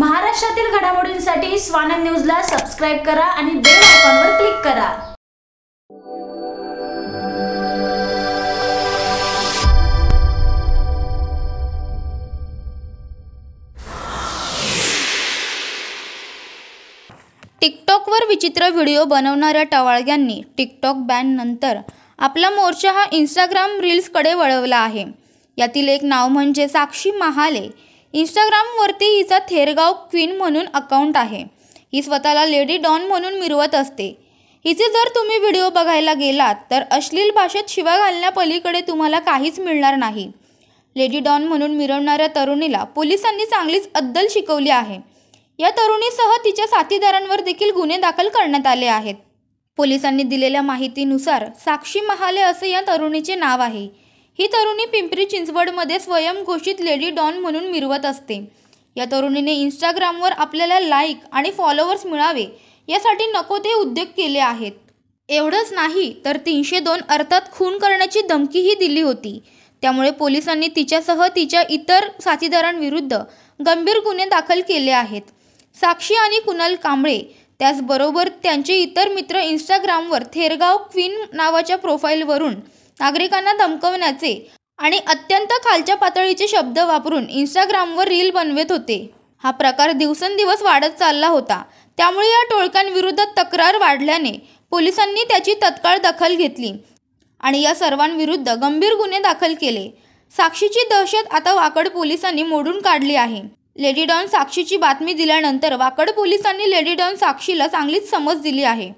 महाराष्ट्रातील घडामोडींसाठी स्वानंद न्यूजला सबस्क्राईब करा आणि बेल आयकॉनवर क्लिक करा टिकटॉकवर विचित्र व्हिडिओ बनवणाऱ्या टवाळग्यांनी टिकटॉक बॅन नंतर आपला मोर्चा हा इंस्टाग्राम रील्सकडे वळवला आहे यातील एक नाव म्हणजे साक्षी महाले इंस्टाग्रामवरती हिचा थेरगाव क्वीन म्हणून अकाउंट आहे ही स्वतःला लेडी डॉन म्हणून मिरवत असते हिचे जर तुम्ही व्हिडिओ बघायला गेलात तर अश्लील भाषेत शिवा घालण्यापलीकडे तुम्हाला काहीच मिळणार नाही लेडी डॉन म्हणून मिरवणाऱ्या तरुणीला पोलिसांनी चांगलीच अद्दल शिकवली आहे या तरुणीसह तिच्या साथीदारांवर देखील गुन्हे दाखल करण्यात आले आहेत पोलिसांनी दिलेल्या माहितीनुसार साक्षी महाले असे या तरुणीचे नाव आहे ही तरुणी पिंपरी चिंचवडमध्ये स्वयंघोषित लेडी डॉन म्हणून मिरवत असते या तरुणीने इंस्टाग्रामवर आपल्याला लाईक आणि फॉलोअर्स मिळावे यासाठी नको ते उद्योग केले आहेत एवढंच नाही तर तीनशे दोन अर्थात खून करण्याची धमकीही दिली होती त्यामुळे पोलिसांनी तिच्यासह तिच्या इतर साथीदारांविरुद्ध गंभीर गुन्हे दाखल केले आहेत साक्षी आणि कुणाल कांबळे त्याचबरोबर त्यांचे इतर मित्र इंस्टाग्रामवर थेरगाव क्वीन नावाच्या प्रोफाईलवरून नागरिकांना दमकवण्याचे आणि अत्यंत खालच्या पातळीचे शब्द वापरून इंस्टाग्रामवर रील बनवत होते हा प्रकार दिवसेंदिवस वाढत चालला होता त्यामुळे या टोळक्यांविरुद्ध तक्रार वाढल्याने पोलिसांनी त्याची तत्काळ दखल घेतली आणि या सर्वांविरुद्ध गंभीर गुन्हे दाखल केले साक्षीची दहशत आता वाकड पोलिसांनी मोडून काढली आहे लेडी डॉन साक्षीची बातमी दिल्यानंतर वाकड पोलिसांनी लेडी डॉन साक्षीला चांगलीच समज दिली आहे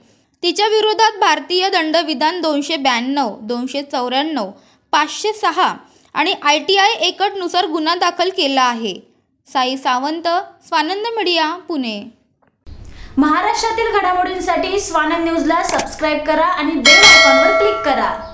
तिच्या विरोधात भारतीय दंडविधान दोनशे ब्याण्णव दोनशे चौऱ्याण्णव पाचशे सहा आणि आय टी आय एकटनुसार गुन्हा दाखल केला आहे साई सावंत स्वानंद मीडिया पुणे महाराष्ट्रातील घडामोडींसाठी स्वानंद न्यूजला सबस्क्राईब करा आणि बेल आयकॉनवर क्लिक करा